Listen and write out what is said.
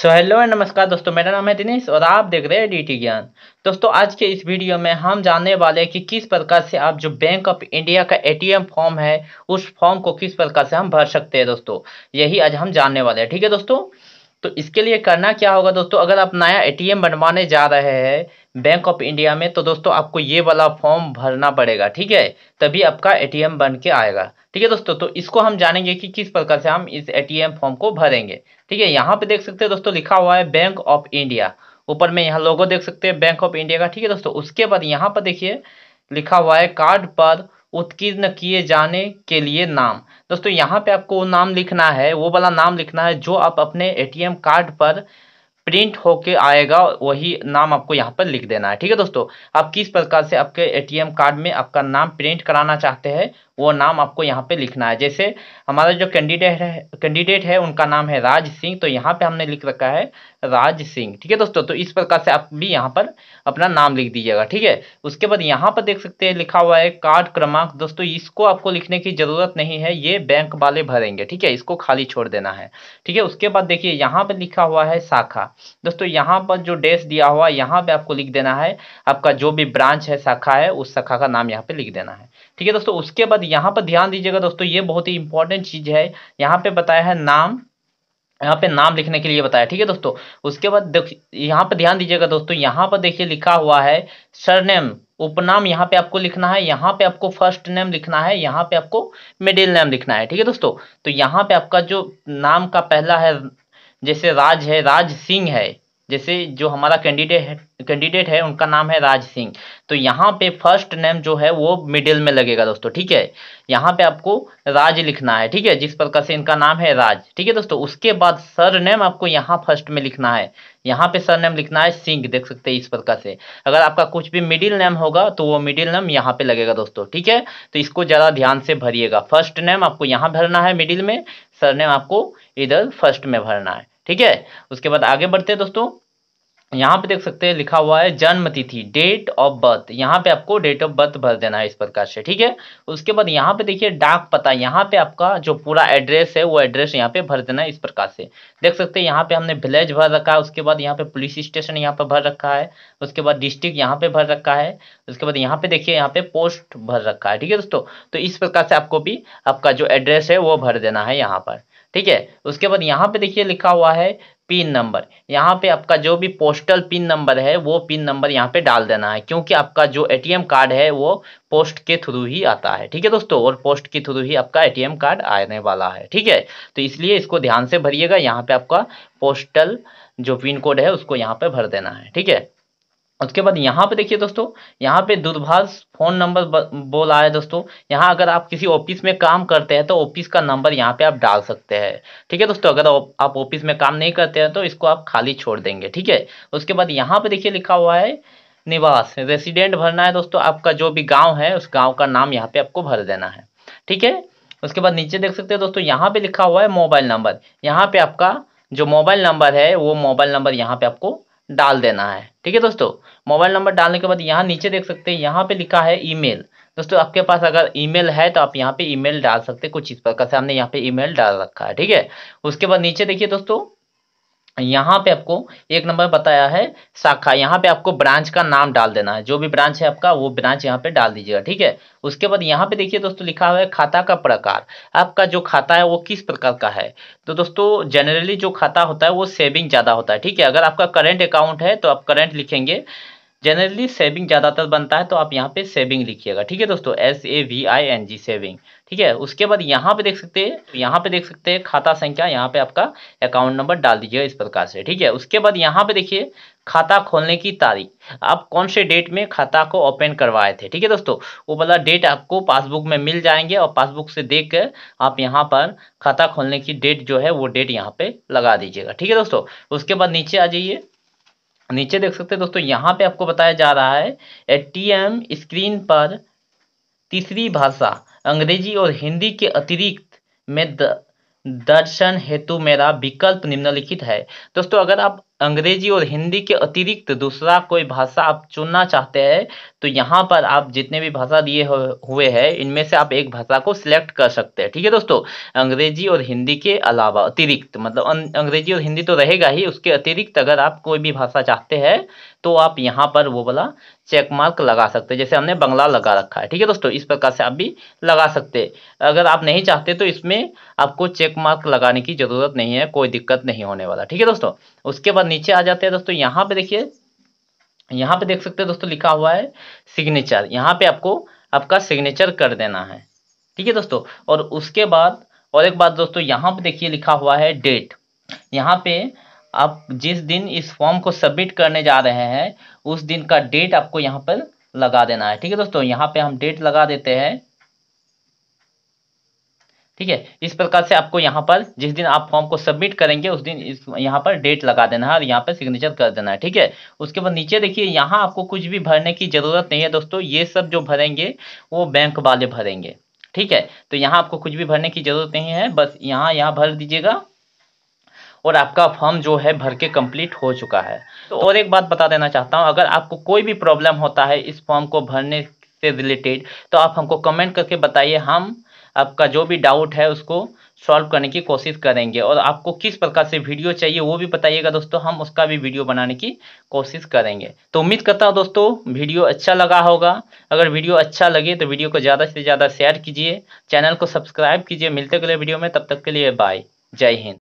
so hello and नमस्कार दोस्तों मेरा नाम है दिनेश और आप देख रहे हैं डी ज्ञान दोस्तों आज के इस वीडियो में हम जानने वाले हैं कि किस प्रकार से आप जो बैंक ऑफ इंडिया का एटीएम फॉर्म है उस फॉर्म को किस प्रकार से हम भर सकते हैं दोस्तों यही आज हम जानने वाले हैं ठीक है दोस्तों तो इसके लिए करना क्या होगा दोस्तों अगर आप नया एटीएम बनवाने जा रहे हैं बैंक ऑफ इंडिया में तो दोस्तों आपको ये वाला फॉर्म भरना पड़ेगा ठीक है तभी आपका एटीएम बन के आएगा ठीक है दोस्तों तो इसको हम जानेंगे कि किस प्रकार से हम इस एटीएम फॉर्म को भरेंगे ठीक है यहाँ पे देख सकते हैं दोस्तों लिखा हुआ है बैंक ऑफ इंडिया ऊपर में यहाँ लोगो देख सकते हैं बैंक ऑफ इंडिया का ठीक है दोस्तों उसके बाद यहाँ पर देखिए लिखा हुआ है कार्ड पर उत्कीर्ण किए जाने के लिए नाम दोस्तों यहाँ पे आपको वो नाम लिखना है वो वाला नाम लिखना है जो आप अपने एटीएम कार्ड पर प्रिंट होके आएगा वही नाम आपको यहाँ पर लिख देना है ठीक है दोस्तों आप किस प्रकार से आपके एटीएम कार्ड में आपका नाम प्रिंट कराना चाहते हैं वो नाम आपको यहाँ पे लिखना है जैसे हमारा जो कैंडिडेट है कैंडिडेट है उनका नाम है राज सिंह तो यहाँ पे हमने लिख रखा है राज सिंह ठीक है दोस्तों तो इस प्रकार से आप भी यहाँ पर अपना नाम लिख दीजिएगा ठीक है उसके बाद यहाँ पर देख सकते हैं लिखा हुआ है कार्ड क्रमांक दोस्तों इसको आपको लिखने की जरूरत नहीं है ये बैंक वाले भरेंगे ठीक है इसको खाली छोड़ देना है ठीक है उसके बाद देखिए यहाँ पर लिखा हुआ है शाखा दोस्तों यहाँ पर जो डेस दिया हुआ है यहाँ पे आपको लिख देना है आपका जो भी ब्रांच है शाखा है उस शाखा का नाम यहाँ पे लिख देना है ठीक है दोस्तों उसके बाद यहाँ पर ध्यान दीजिएगा दोस्तों ये बहुत ही इंपॉर्टेंट चीज है यहाँ पे बताया है नाम यहाँ पे नाम लिखने के लिए बताया ठीक है दोस्तों उसके बाद यहाँ पे ध्यान दीजिएगा दोस्तों यहाँ पर देखिए लिखा हुआ है सरनेम उपनाम यहाँ पे आपको लिखना है यहाँ पे आपको फर्स्ट नेम लिखना है यहाँ पे आपको मिडिल नेम लिखना है ठीक है दोस्तों तो यहाँ पे आपका जो नाम का पहला है जैसे राज है राज सिंह है जैसे जो हमारा कैंडिडेट है कैंडिडेट है उनका नाम है राज सिंह तो यहाँ पे फर्स्ट नेम जो है वो मिडिल में लगेगा दोस्तों ठीक है यहाँ पे आपको राज लिखना है ठीक है जिस प्रकार से इनका नाम है राज ठीक है दोस्तों उसके बाद सर नेम आपको यहाँ फर्स्ट में लिखना है यहाँ पे सर नेम लिखना है सिंह देख सकते हैं इस प्रकार से अगर आपका कुछ भी मिडिल नेम होगा तो वो मिडिल नेम यहाँ पे लगेगा दोस्तों ठीक है तो इसको ज़्यादा ध्यान से भरिएगा फर्स्ट नेम आपको यहाँ भरना है मिडिल में सर नेम आपको इधर फर्स्ट में भरना है ठीक है उसके बाद आगे बढ़ते हैं दोस्तों यहाँ पे देख सकते हैं लिखा हुआ है जन्म तिथि डेट ऑफ बर्थ यहाँ पे आपको डेट ऑफ बर्थ भर देना है इस प्रकार से ठीक है उसके बाद यहाँ पे देखिए डाक पता यहाँ पे आपका जो पूरा एड्रेस है वो एड्रेस यहाँ पे भर देना है इस प्रकार से देख सकते हैं यहाँ पे हमने विलेज भर रखा है उसके बाद यहाँ पे पुलिस स्टेशन यहाँ पे भर रखा है उसके बाद डिस्ट्रिक्ट यहाँ पे भर रखा है उसके बाद यहाँ पे देखिए यहाँ पे पोस्ट भर रखा है ठीक है दोस्तों तो इस प्रकार से आपको भी आपका जो एड्रेस है वो भर देना है यहाँ पर ठीक है उसके बाद यहाँ पे देखिए लिखा हुआ है पिन नंबर यहाँ पे आपका जो भी पोस्टल पिन नंबर है वो पिन नंबर यहाँ पे डाल देना है क्योंकि आपका जो एटीएम कार्ड है वो पोस्ट के थ्रू ही आता है ठीक है दोस्तों और पोस्ट के थ्रू ही आपका एटीएम कार्ड आने वाला है ठीक है तो इसलिए इसको ध्यान से भरिएगा यहाँ पे आपका पोस्टल जो पिन कोड है उसको यहाँ पे भर देना है ठीक है उसके बाद यहाँ पे देखिए दोस्तों यहाँ पे दूरभाष फोन नंबर बोला है दोस्तों यहाँ अगर आप किसी ऑफिस में काम करते हैं तो ऑफिस का नंबर यहाँ पे आप डाल सकते हैं ठीक है दोस्तों अगर आप ऑफिस में काम नहीं करते हैं तो इसको आप खाली छोड़ देंगे ठीक है उसके बाद यहाँ पे देखिए लिखा हुआ है निवास रेसिडेंट भरना है दोस्तों आपका जो भी गाँव है उस गाँव का नाम यहाँ पे आपको भर देना है ठीक है उसके बाद नीचे देख सकते हैं दोस्तों यहाँ पे लिखा हुआ है मोबाइल नंबर यहाँ पे आपका जो मोबाइल नंबर है वो मोबाइल नंबर यहाँ पे आपको डाल देना है ठीक है दोस्तों मोबाइल नंबर डालने के बाद यहाँ नीचे देख सकते हैं यहाँ पे लिखा है ईमेल दोस्तों आपके पास अगर ईमेल है तो आप यहाँ पे ईमेल डाल सकते हैं कुछ इस प्रकार से हमने यहाँ पे ईमेल डाल रखा है ठीक है उसके बाद नीचे देखिए दोस्तों यहाँ पे आपको एक नंबर बताया है शाखा यहाँ पे आपको ब्रांच का नाम डाल देना है जो भी ब्रांच है आपका वो ब्रांच यहाँ पे डाल दीजिएगा ठीक है उसके बाद यहाँ पे देखिए दोस्तों लिखा हुआ है खाता का प्रकार आपका जो खाता है वो किस प्रकार का है तो दोस्तों जनरली जो खाता होता है वो सेविंग ज़्यादा होता है ठीक है अगर आपका करेंट अकाउंट है तो आप करेंट लिखेंगे जनरली सेविंग ज़्यादातर बनता है तो आप यहाँ पे सेविंग लिखिएगा ठीक है दोस्तों S A V I N G saving ठीक है उसके बाद यहाँ पे देख सकते हैं तो यहाँ पे देख सकते हैं खाता संख्या यहाँ पे आपका अकाउंट नंबर डाल दीजिएगा इस प्रकार से ठीक है उसके बाद यहाँ पे देखिए खाता खोलने की तारीख आप कौन से डेट में खाता को ओपन करवाए थे ठीक है दोस्तों वो वाला डेट आपको पासबुक में मिल जाएंगे और पासबुक से देख कर आप यहाँ पर खाता खोलने की डेट जो है वो डेट यहाँ पे लगा दीजिएगा ठीक है दोस्तों उसके बाद नीचे आ जाइए नीचे देख सकते हैं दोस्तों यहाँ पे आपको बताया जा रहा है एम स्क्रीन पर तीसरी भाषा अंग्रेजी और हिंदी के अतिरिक्त में द, दर्शन हेतु मेरा विकल्प निम्नलिखित है दोस्तों अगर आप अंग्रेजी और हिंदी के अतिरिक्त दूसरा कोई भाषा आप चुनना चाहते हैं तो यहाँ पर आप जितने भी भाषा दिए हुए हैं इनमें से आप एक भाषा को सिलेक्ट कर सकते हैं ठीक है दोस्तों अंग्रेजी और हिंदी के अलावा अतिरिक्त मतलब अं, अंग्रेजी और हिंदी तो रहेगा ही उसके अतिरिक्त अगर आप कोई भी भाषा चाहते हैं तो आप यहाँ पर वो वाला चेक मार्क लगा सकते हैं जैसे हमने बंगला लगा रखा है ठीक है दोस्तों इस प्रकार से आप भी लगा सकते हैं अगर आप नहीं चाहते तो इसमें आपको चेक मार्क लगाने की ज़रूरत नहीं है कोई दिक्कत नहीं होने वाला ठीक है दोस्तों उसके बाद नीचे आ जाते हैं दोस्तों यहाँ पे देखिए यहाँ पे देख सकते हैं दोस्तों लिखा हुआ है सिग्नेचर यहाँ पे आपको आपका सिग्नेचर कर देना है ठीक है दोस्तों और उसके बाद और एक बात दोस्तों यहाँ पे देखिए लिखा हुआ है डेट यहाँ पे आप जिस दिन इस फॉर्म को सबमिट करने जा रहे हैं उस दिन का डेट आपको यहाँ पर लगा देना है ठीक है दोस्तों यहाँ पे हम डेट लगा देते हैं ठीक है इस प्रकार से आपको यहाँ पर जिस दिन आप फॉर्म को सबमिट करेंगे उस दिन इस यहाँ पर डेट लगा देना है और यहाँ पर सिग्नेचर कर देना है ठीक है उसके बाद नीचे देखिए यहाँ आपको कुछ भी भरने की ज़रूरत नहीं है दोस्तों ये सब जो भरेंगे वो बैंक वाले भरेंगे ठीक है तो यहाँ आपको कुछ भी भरने की ज़रूरत नहीं है बस यहाँ यहाँ भर दीजिएगा और आपका फॉर्म जो है भर के कंप्लीट हो चुका है तो, तो और एक बात बता देना चाहता हूँ अगर आपको कोई भी प्रॉब्लम होता है इस फॉर्म को भरने से रिलेटेड तो आप हमको कमेंट करके बताइए हम आपका जो भी डाउट है उसको सॉल्व करने की कोशिश करेंगे और आपको किस प्रकार से वीडियो चाहिए वो भी बताइएगा दोस्तों हम उसका भी वीडियो बनाने की कोशिश करेंगे तो उम्मीद करता हूँ दोस्तों वीडियो अच्छा लगा होगा अगर वीडियो अच्छा लगे तो वीडियो को ज़्यादा से ज़्यादा शेयर कीजिए चैनल को सब्सक्राइब कीजिए मिलते गले वीडियो में तब तक के लिए बाय जय हिंद